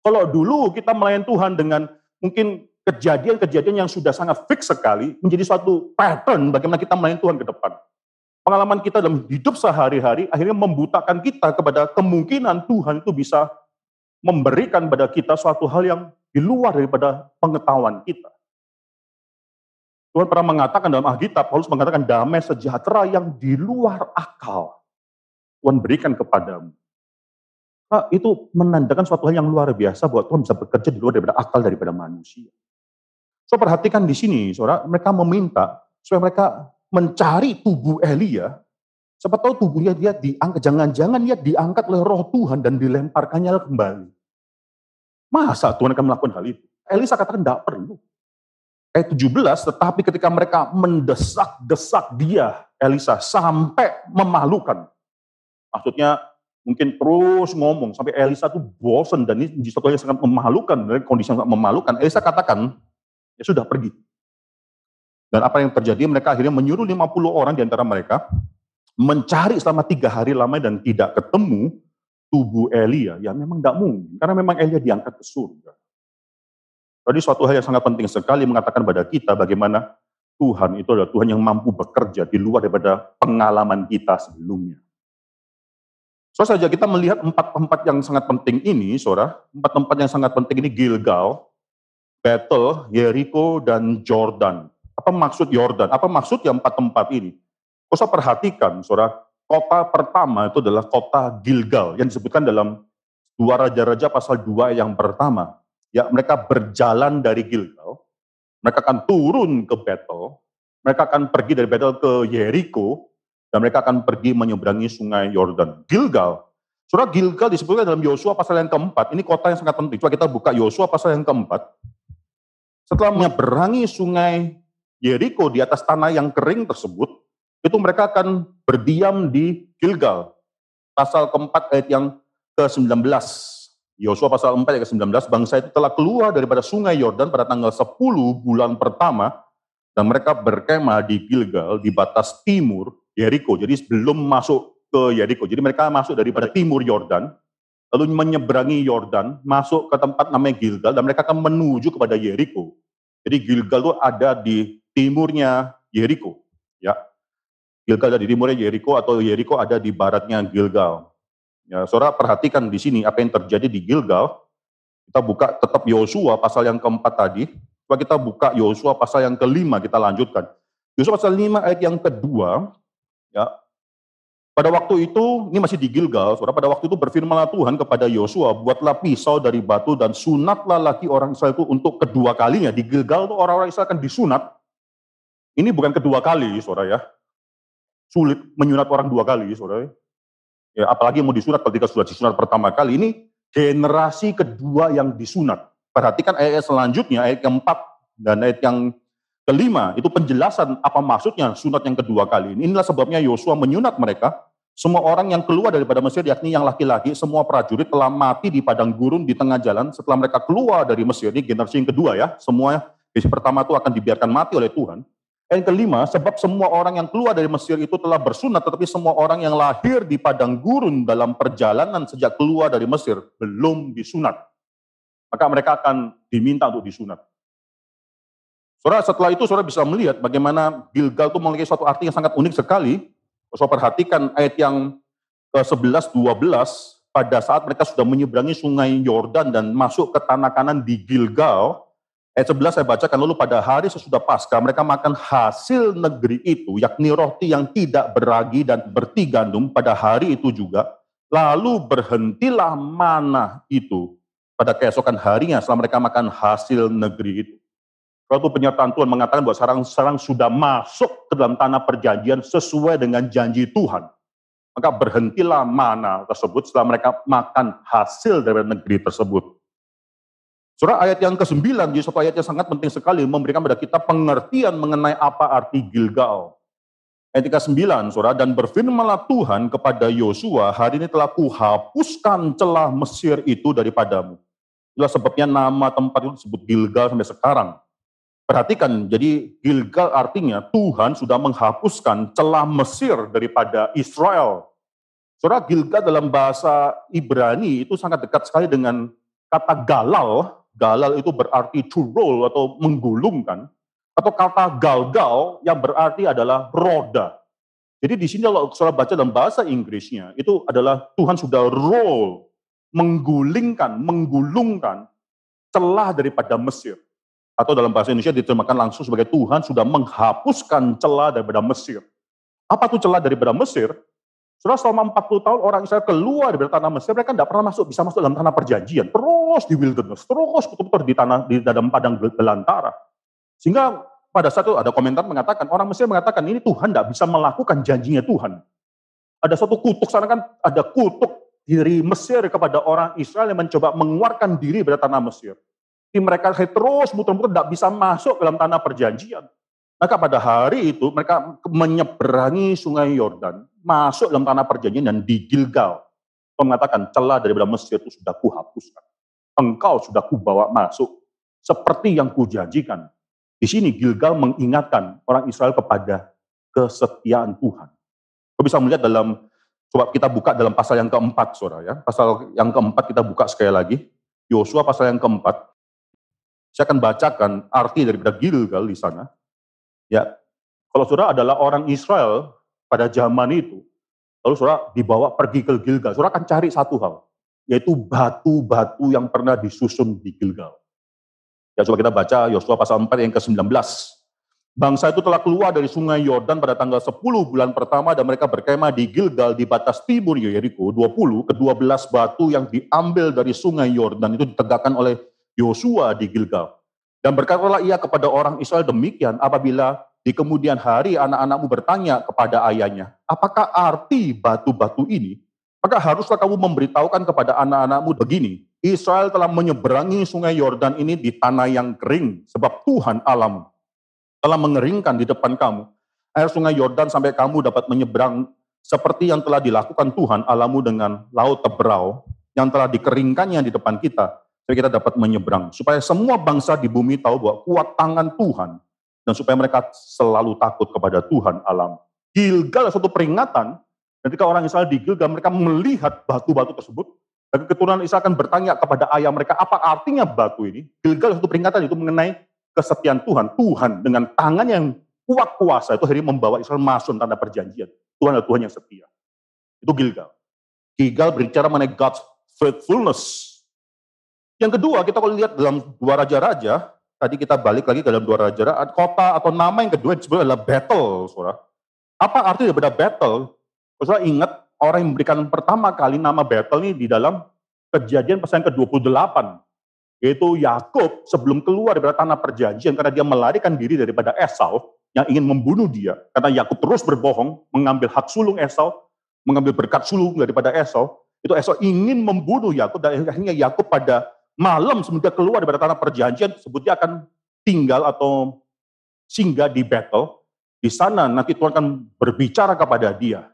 Kalau dulu kita melayani Tuhan dengan mungkin kejadian-kejadian yang sudah sangat fix sekali menjadi suatu pattern bagaimana kita melayani Tuhan ke depan. Pengalaman kita dalam hidup sehari-hari akhirnya membutakan kita kepada kemungkinan Tuhan itu bisa memberikan pada kita suatu hal yang di luar daripada pengetahuan kita. Tuhan pernah mengatakan dalam Alkitab, Paulus mengatakan damai sejahtera yang di luar akal. Tuhan berikan kepadamu. Nah, itu menandakan suatu hal yang luar biasa buat Tuhan bisa bekerja di luar daripada akal daripada manusia. So perhatikan di sini, saudara, mereka meminta supaya mereka mencari tubuh Elia. Siapa tahu tubuhnya dia diangkat, jangan-jangan dia diangkat oleh roh Tuhan dan dilemparkannya kembali. Masa Tuhan akan melakukan hal itu? Elisa katakan tidak perlu. Ayat 17, tetapi ketika mereka mendesak-desak dia, Elisa, sampai memalukan. Maksudnya mungkin terus ngomong sampai Elisa tuh bosen dan ini justru sangat memalukan, kondisi yang sangat memalukan. Elisa katakan, Ya sudah pergi. Dan apa yang terjadi? Mereka akhirnya menyuruh 50 orang di antara mereka mencari selama tiga hari lama dan tidak ketemu tubuh Elia. Ya memang tidak mungkin, karena memang Elia diangkat ke surga. Jadi suatu hal yang sangat penting sekali mengatakan pada kita bagaimana Tuhan itu adalah Tuhan yang mampu bekerja di luar daripada pengalaman kita sebelumnya. So saja kita melihat empat tempat yang sangat penting ini, saudara, empat tempat yang sangat penting ini Gilgal, battle Jericho dan Jordan. Apa maksud Jordan? Apa maksud yang empat tempat ini? Kau perhatikan, saudara, kota pertama itu adalah kota Gilgal yang disebutkan dalam dua raja-raja pasal dua yang pertama. Ya, mereka berjalan dari Gilgal, mereka akan turun ke Betel, mereka akan pergi dari Betel ke Jericho, dan mereka akan pergi menyeberangi sungai Yordan. Gilgal, Surah Gilgal disebutkan dalam Yosua pasal yang keempat. Ini kota yang sangat penting. Coba kita buka Yosua pasal yang keempat. Setelah menyeberangi sungai Yeriko di atas tanah yang kering tersebut, itu mereka akan berdiam di Gilgal. Pasal keempat ayat yang ke-19. Yosua pasal 4 ayat ke-19, bangsa itu telah keluar daripada sungai Yordan pada tanggal 10 bulan pertama, dan mereka berkemah di Gilgal, di batas timur Yeriko. Jadi sebelum masuk ke Yeriko. Jadi mereka masuk daripada timur Yordan, lalu menyeberangi Yordan, masuk ke tempat namanya Gilgal, dan mereka akan menuju kepada Yeriko. Jadi Gilgal itu ada di timurnya Yeriko, ya. Gilgal ada di timurnya Yeriko atau Yeriko ada di baratnya Gilgal. Ya, saudara perhatikan di sini apa yang terjadi di Gilgal. Kita buka tetap Yosua pasal yang keempat tadi. Coba kita buka Yosua pasal yang kelima kita lanjutkan. Yosua pasal lima ayat yang kedua, ya pada waktu itu, ini masih di Gilgal, saudara, pada waktu itu berfirmanlah Tuhan kepada Yosua, buatlah pisau dari batu dan sunatlah lagi orang Israel itu untuk kedua kalinya. Di Gilgal itu orang-orang Israel akan disunat. Ini bukan kedua kali, saudara ya. Sulit menyunat orang dua kali, saudara. Ya, apalagi mau disunat ketika sudah disunat pertama kali. Ini generasi kedua yang disunat. Perhatikan ayat selanjutnya, ayat keempat dan ayat yang Kelima, itu penjelasan apa maksudnya sunat yang kedua kali ini. Inilah sebabnya Yosua menyunat mereka. Semua orang yang keluar daripada Mesir, yakni yang laki-laki, semua prajurit telah mati di padang gurun di tengah jalan setelah mereka keluar dari Mesir. Ini generasi yang kedua ya, semua ya. generasi pertama itu akan dibiarkan mati oleh Tuhan. Yang kelima, sebab semua orang yang keluar dari Mesir itu telah bersunat, tetapi semua orang yang lahir di padang gurun dalam perjalanan sejak keluar dari Mesir belum disunat. Maka mereka akan diminta untuk disunat. Saudara setelah itu saudara bisa melihat bagaimana Gilgal itu memiliki suatu arti yang sangat unik sekali. Saudara perhatikan ayat yang ke-11, 12, pada saat mereka sudah menyeberangi sungai Yordan dan masuk ke tanah kanan di Gilgal, ayat 11 saya bacakan, lalu pada hari sesudah pasca mereka makan hasil negeri itu, yakni roti yang tidak beragi dan bertigandum pada hari itu juga, lalu berhentilah mana itu pada keesokan harinya setelah mereka makan hasil negeri itu. Waktu penyertaan Tuhan mengatakan bahwa sarang-sarang sudah masuk ke dalam tanah perjanjian sesuai dengan janji Tuhan. Maka berhentilah mana tersebut setelah mereka makan hasil dari negeri tersebut. Surah ayat yang ke-9, jadi satu ayat yang sangat penting sekali, memberikan pada kita pengertian mengenai apa arti Gilgal. Ayat ke-9, surah, dan berfirmanlah Tuhan kepada Yosua, hari ini telah kuhapuskan celah Mesir itu daripadamu. Itulah sebabnya nama tempat itu disebut Gilgal sampai sekarang Perhatikan, jadi Gilgal artinya Tuhan sudah menghapuskan celah Mesir daripada Israel. Saudara Gilgal dalam bahasa Ibrani itu sangat dekat sekali dengan kata galal. Galal itu berarti to roll atau menggulungkan. Atau kata galgal yang berarti adalah roda. Jadi di sini kalau saudara baca dalam bahasa Inggrisnya, itu adalah Tuhan sudah roll, menggulingkan, menggulungkan celah daripada Mesir atau dalam bahasa Indonesia diterjemahkan langsung sebagai Tuhan sudah menghapuskan celah daripada Mesir. Apa tuh celah daripada Mesir? Sudah selama 40 tahun orang Israel keluar dari tanah Mesir, mereka tidak pernah masuk, bisa masuk dalam tanah perjanjian. Terus di wilderness, terus kutu-kutu di tanah, di dalam padang belantara. Sehingga pada saat itu ada komentar mengatakan, orang Mesir mengatakan, ini Tuhan tidak bisa melakukan janjinya Tuhan. Ada suatu kutuk, sana kan ada kutuk diri Mesir kepada orang Israel yang mencoba mengeluarkan diri dari tanah Mesir mereka terus muter-muter tidak bisa masuk ke dalam tanah perjanjian. Maka pada hari itu mereka menyeberangi sungai Yordan, masuk dalam tanah perjanjian dan di Gilgal. Tuhan mengatakan celah daripada Mesir itu sudah kuhapuskan. Engkau sudah kubawa masuk seperti yang kujanjikan. Di sini Gilgal mengingatkan orang Israel kepada kesetiaan Tuhan. Kau bisa melihat dalam coba kita buka dalam pasal yang keempat, saudara ya. Pasal yang keempat kita buka sekali lagi. Yosua pasal yang keempat. Saya akan bacakan arti daripada Gilgal di sana. Ya, kalau saudara adalah orang Israel pada zaman itu, lalu saudara dibawa pergi ke Gilgal, saudara akan cari satu hal, yaitu batu-batu yang pernah disusun di Gilgal. Ya, coba kita baca Yosua pasal 4 yang ke-19. Bangsa itu telah keluar dari sungai Yordan pada tanggal 10 bulan pertama dan mereka berkemah di Gilgal di batas timur Yeriko 20, Ke-12 batu yang diambil dari sungai Yordan itu ditegakkan oleh Yosua di Gilgal. Dan berkatalah ia kepada orang Israel demikian apabila di kemudian hari anak-anakmu bertanya kepada ayahnya, apakah arti batu-batu ini? Maka haruslah kamu memberitahukan kepada anak-anakmu begini, Israel telah menyeberangi sungai Yordan ini di tanah yang kering, sebab Tuhan alam telah mengeringkan di depan kamu. Air sungai Yordan sampai kamu dapat menyeberang seperti yang telah dilakukan Tuhan alamu dengan laut teberau yang telah dikeringkannya di depan kita tapi kita dapat menyeberang supaya semua bangsa di bumi tahu bahwa kuat tangan Tuhan dan supaya mereka selalu takut kepada Tuhan alam. Gilgal suatu peringatan. Ketika orang Israel di Gilgal mereka melihat batu-batu tersebut, dan keturunan Israel akan bertanya kepada ayah mereka, apa artinya batu ini? Gilgal suatu peringatan itu mengenai kesetiaan Tuhan. Tuhan dengan tangan yang kuat kuasa itu hari membawa Israel masuk tanda perjanjian. Tuhan adalah Tuhan yang setia. Itu Gilgal. Gilgal berbicara mengenai God's faithfulness. Yang kedua, kita kalau lihat dalam dua raja-raja, tadi kita balik lagi ke dalam dua raja, raja kota atau nama yang kedua disebut adalah battle, saudara. Apa arti daripada battle? Saudara ingat orang yang memberikan pertama kali nama battle ini di dalam kejadian pasal yang ke-28. Yaitu Yakub sebelum keluar daripada tanah perjanjian karena dia melarikan diri daripada Esau yang ingin membunuh dia. Karena Yakub terus berbohong, mengambil hak sulung Esau, mengambil berkat sulung daripada Esau. Itu Esau ingin membunuh Yakub dan akhirnya Yakub pada malam semenjak keluar dari tanah perjanjian, sebutnya akan tinggal atau singgah di battle. Di sana nanti Tuhan akan berbicara kepada dia.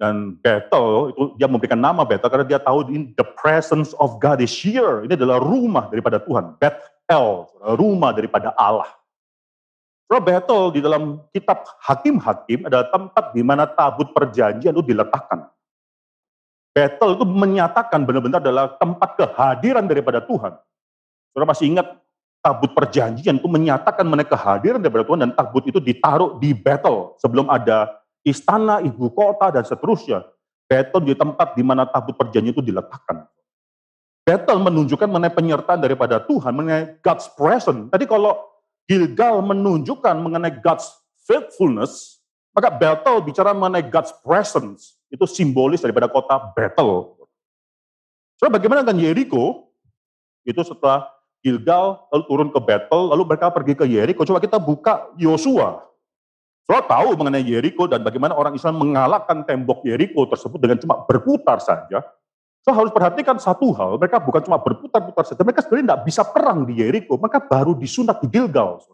Dan battle, itu dia memberikan nama battle karena dia tahu ini the presence of God is here. Ini adalah rumah daripada Tuhan. Bethel, rumah daripada Allah. Roh battle di dalam kitab Hakim-Hakim adalah tempat di mana tabut perjanjian itu diletakkan. Bethel itu menyatakan benar-benar adalah tempat kehadiran daripada Tuhan. Saudara masih ingat tabut perjanjian itu menyatakan mengenai kehadiran daripada Tuhan dan tabut itu ditaruh di Bethel sebelum ada istana, ibu kota dan seterusnya. Bethel di tempat di mana tabut perjanjian itu diletakkan. Betel menunjukkan mengenai penyertaan daripada Tuhan, mengenai God's presence. Tadi kalau Gilgal menunjukkan mengenai God's faithfulness, maka Bethel bicara mengenai God's presence itu simbolis daripada kota Battle. So, bagaimana dengan Yeriko? Itu setelah Gilgal, lalu turun ke Battle, lalu mereka pergi ke Yeriko. Coba kita buka Yosua. so, tahu mengenai Yeriko dan bagaimana orang Islam mengalahkan tembok Yeriko tersebut dengan cuma berputar saja. So harus perhatikan satu hal, mereka bukan cuma berputar-putar saja, mereka sebenarnya tidak bisa perang di Yeriko, mereka baru disunat di Gilgal.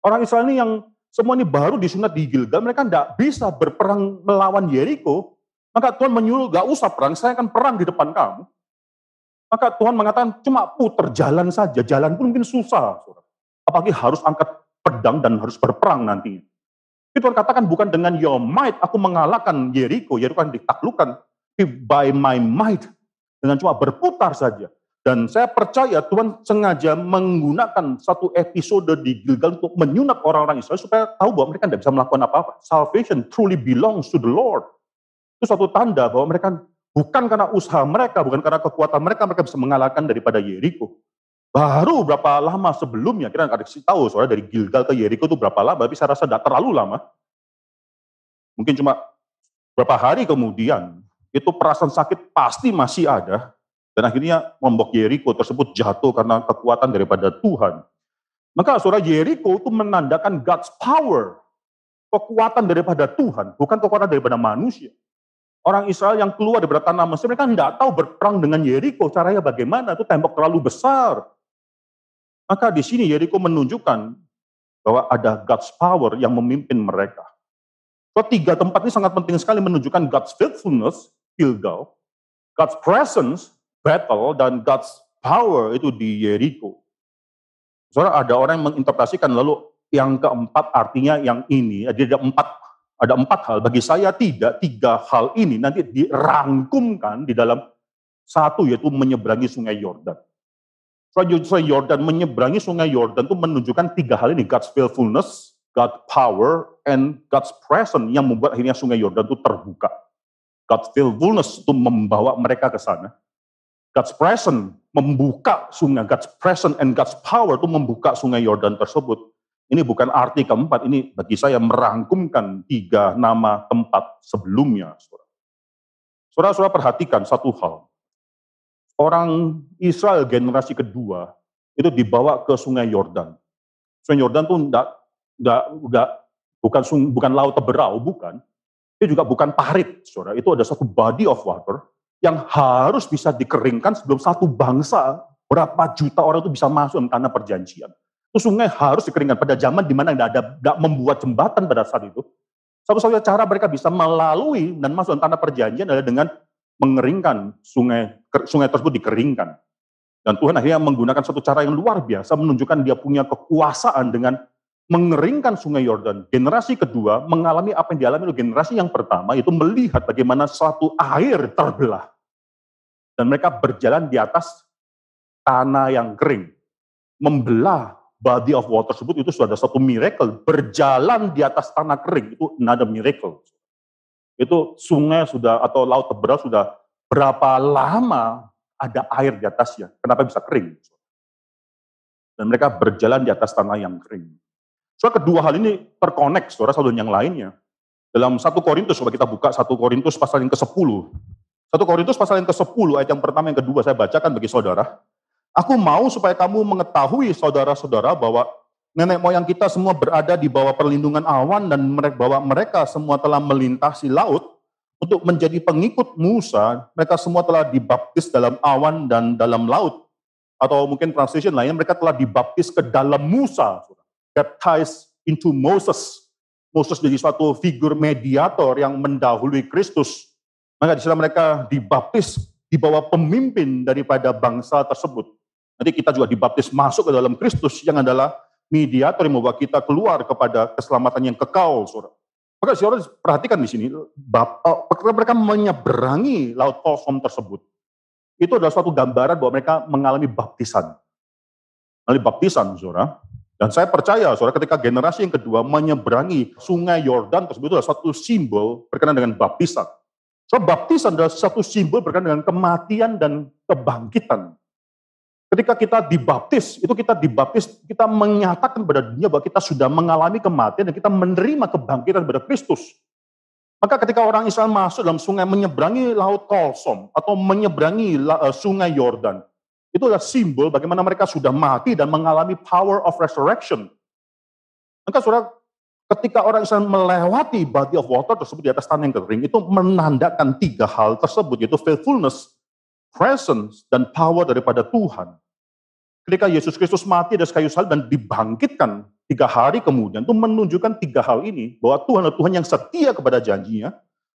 Orang Israel ini yang semua ini baru disunat di Gilgal, mereka tidak bisa berperang melawan Yeriko, maka Tuhan menyuruh, gak usah perang, saya akan perang di depan kamu. Maka Tuhan mengatakan, cuma puter jalan saja, jalan pun mungkin susah. Saudara. Apalagi harus angkat pedang dan harus berperang nanti. Tapi Tuhan katakan, bukan dengan your might, aku mengalahkan Jericho, Jericho yang ditaklukkan, by my might, dengan cuma berputar saja. Dan saya percaya Tuhan sengaja menggunakan satu episode di Gilgal untuk menyunat orang-orang Israel supaya tahu bahwa mereka tidak bisa melakukan apa-apa. Salvation truly belongs to the Lord. Itu suatu tanda bahwa mereka bukan karena usaha mereka, bukan karena kekuatan mereka, mereka bisa mengalahkan daripada Yeriko. Baru berapa lama sebelumnya, kira ada kasih tahu, soalnya dari Gilgal ke Yeriko itu berapa lama, tapi saya rasa tidak terlalu lama. Mungkin cuma berapa hari kemudian, itu perasaan sakit pasti masih ada, dan akhirnya membok Yeriko tersebut jatuh karena kekuatan daripada Tuhan. Maka suara Yeriko itu menandakan God's power, kekuatan daripada Tuhan, bukan kekuatan daripada manusia orang Israel yang keluar dari tanah Mesir, mereka tidak tahu berperang dengan Yeriko, caranya bagaimana, itu tembok terlalu besar. Maka di sini Yeriko menunjukkan bahwa ada God's power yang memimpin mereka. Ketiga tempat ini sangat penting sekali menunjukkan God's faithfulness, Gilgal, God's presence, battle, dan God's power itu di Yeriko. Soalnya ada orang yang menginterpretasikan lalu yang keempat artinya yang ini. Jadi ada empat ada empat hal, bagi saya tidak, tiga hal ini nanti dirangkumkan di dalam satu yaitu menyeberangi sungai Yordan. Sungai Yordan, menyeberangi sungai Yordan itu menunjukkan tiga hal ini, God's faithfulness, God's power, and God's presence yang membuat akhirnya sungai Yordan itu terbuka. God's faithfulness itu membawa mereka ke sana. God's presence membuka sungai, God's presence and God's power itu membuka sungai Yordan tersebut. Ini bukan arti keempat, ini bagi saya merangkumkan tiga nama tempat sebelumnya. Saudara-saudara perhatikan satu hal. Orang Israel generasi kedua itu dibawa ke sungai Yordan. Sungai Yordan itu enggak, enggak, enggak, bukan, sung bukan laut teberau, bukan. Itu juga bukan parit, saudara. Itu ada satu body of water yang harus bisa dikeringkan sebelum satu bangsa berapa juta orang itu bisa masuk dalam tanah perjanjian. Itu sungai harus dikeringkan pada zaman di mana tidak ada tidak membuat jembatan pada saat itu. Satu-satunya cara mereka bisa melalui dan masuk dalam tanah perjanjian adalah dengan mengeringkan sungai sungai tersebut dikeringkan. Dan Tuhan akhirnya menggunakan suatu cara yang luar biasa menunjukkan dia punya kekuasaan dengan mengeringkan sungai Yordan. Generasi kedua mengalami apa yang dialami oleh generasi yang pertama yaitu melihat bagaimana suatu air terbelah. Dan mereka berjalan di atas tanah yang kering. Membelah body of water tersebut itu sudah ada satu miracle berjalan di atas tanah kering itu nada miracle itu sungai sudah atau laut tebal sudah berapa lama ada air di atasnya kenapa bisa kering dan mereka berjalan di atas tanah yang kering soal kedua hal ini terkonek suara satu yang lainnya dalam satu Korintus coba kita buka satu Korintus pasal yang ke-10 satu Korintus pasal yang ke-10 ayat yang pertama yang kedua saya bacakan bagi saudara Aku mau supaya kamu mengetahui saudara-saudara bahwa nenek moyang kita semua berada di bawah perlindungan awan dan mereka bahwa mereka semua telah melintasi laut untuk menjadi pengikut Musa, mereka semua telah dibaptis dalam awan dan dalam laut. Atau mungkin translation lain. mereka telah dibaptis ke dalam Musa. Baptized into Moses. Moses jadi suatu figur mediator yang mendahului Kristus. Maka di sana mereka dibaptis di bawah pemimpin daripada bangsa tersebut. Nanti kita juga dibaptis masuk ke dalam Kristus yang adalah mediator yang membawa kita keluar kepada keselamatan yang kekal, saudara. Maka saudara perhatikan di sini, eh, mereka menyeberangi laut kosong tersebut. Itu adalah suatu gambaran bahwa mereka mengalami baptisan. Mengalami baptisan, saudara. Dan saya percaya, saudara, ketika generasi yang kedua menyeberangi sungai Yordan tersebut adalah suatu simbol berkenaan dengan baptisan. So, baptisan adalah satu simbol berkenaan dengan kematian dan kebangkitan. Ketika kita dibaptis, itu kita dibaptis, kita menyatakan pada dunia bahwa kita sudah mengalami kematian dan kita menerima kebangkitan pada Kristus. Maka ketika orang Israel masuk dalam sungai menyeberangi laut Kolsom atau menyeberangi eh, sungai Yordan, itu adalah simbol bagaimana mereka sudah mati dan mengalami power of resurrection. Maka saudara, ketika orang Israel melewati body of water tersebut di atas tanah yang kering, itu menandakan tiga hal tersebut, yaitu faithfulness, presence dan power daripada Tuhan. Ketika Yesus Kristus mati dari kayu salib dan dibangkitkan tiga hari kemudian, itu menunjukkan tiga hal ini, bahwa Tuhan adalah Tuhan yang setia kepada janjinya,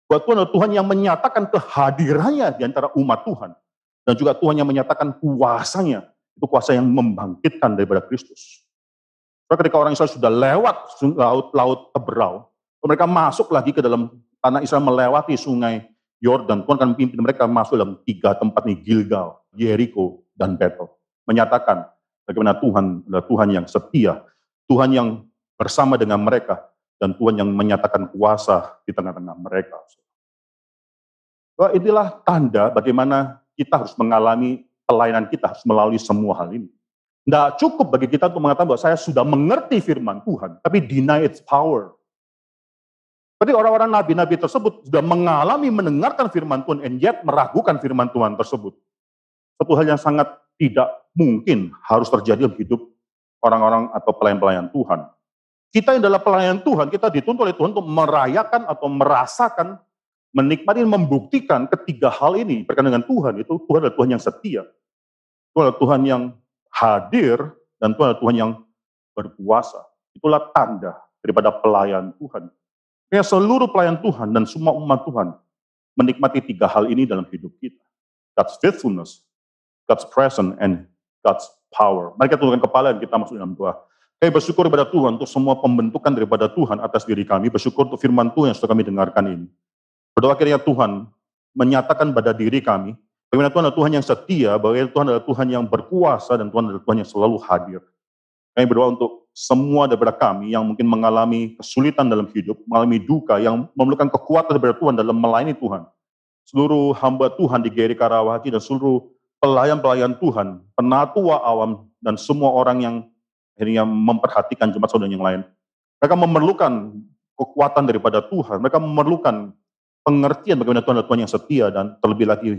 bahwa Tuhan adalah Tuhan yang menyatakan kehadirannya di antara umat Tuhan, dan juga Tuhan yang menyatakan kuasanya, itu kuasa yang membangkitkan daripada Kristus. Karena ketika orang Israel sudah lewat laut laut Teberau, mereka masuk lagi ke dalam tanah Israel melewati sungai Yordan, Tuhan akan memimpin mereka masuk dalam tiga tempat nih, Gilgal, Jericho, dan Bethel, Menyatakan bagaimana Tuhan adalah Tuhan yang setia, Tuhan yang bersama dengan mereka, dan Tuhan yang menyatakan kuasa di tengah-tengah mereka. Bahwa itulah tanda bagaimana kita harus mengalami pelayanan kita harus melalui semua hal ini. Tidak cukup bagi kita untuk mengatakan bahwa saya sudah mengerti firman Tuhan, tapi deny its power. Berarti orang-orang nabi-nabi tersebut sudah mengalami mendengarkan firman Tuhan, and yet meragukan firman Tuhan tersebut. Satu hal yang sangat tidak mungkin harus terjadi dalam hidup orang-orang atau pelayan-pelayan Tuhan. Kita yang adalah pelayan Tuhan, kita dituntut oleh Tuhan untuk merayakan atau merasakan, menikmati, membuktikan ketiga hal ini. Berkaitan dengan Tuhan, itu Tuhan adalah Tuhan yang setia. Tuhan adalah Tuhan yang hadir, dan Tuhan adalah Tuhan yang berkuasa. Itulah tanda daripada pelayan Tuhan. Kayak seluruh pelayan Tuhan dan semua umat Tuhan menikmati tiga hal ini dalam hidup kita. God's faithfulness, God's presence, and God's power. Mari kita tundukkan kepala dan kita masuk dalam doa. Kami bersyukur kepada Tuhan untuk semua pembentukan daripada Tuhan atas diri kami. Bersyukur untuk firman Tuhan yang sudah kami dengarkan ini. Berdoa akhirnya Tuhan menyatakan pada diri kami, bagaimana Tuhan adalah Tuhan yang setia, bagaimana Tuhan adalah Tuhan yang berkuasa, dan Tuhan adalah Tuhan yang selalu hadir. Kami berdoa untuk semua daripada kami yang mungkin mengalami kesulitan dalam hidup, mengalami duka, yang memerlukan kekuatan daripada Tuhan dalam melayani Tuhan. Seluruh hamba Tuhan di Geri Karawaci dan seluruh pelayan-pelayan Tuhan, penatua awam, dan semua orang yang akhirnya memperhatikan jemaat saudara yang lain. Mereka memerlukan kekuatan daripada Tuhan. Mereka memerlukan pengertian bagaimana Tuhan adalah Tuhan yang setia dan terlebih lagi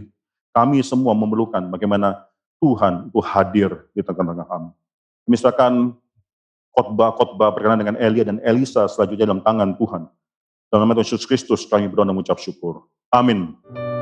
kami semua memerlukan bagaimana Tuhan itu hadir di tengah-tengah kami. Misalkan khotbah-khotbah berkenaan dengan Elia dan Elisa selanjutnya dalam tangan Tuhan. Dalam nama Tuhan Yesus Kristus kami berdoa dan mengucap syukur. Amin.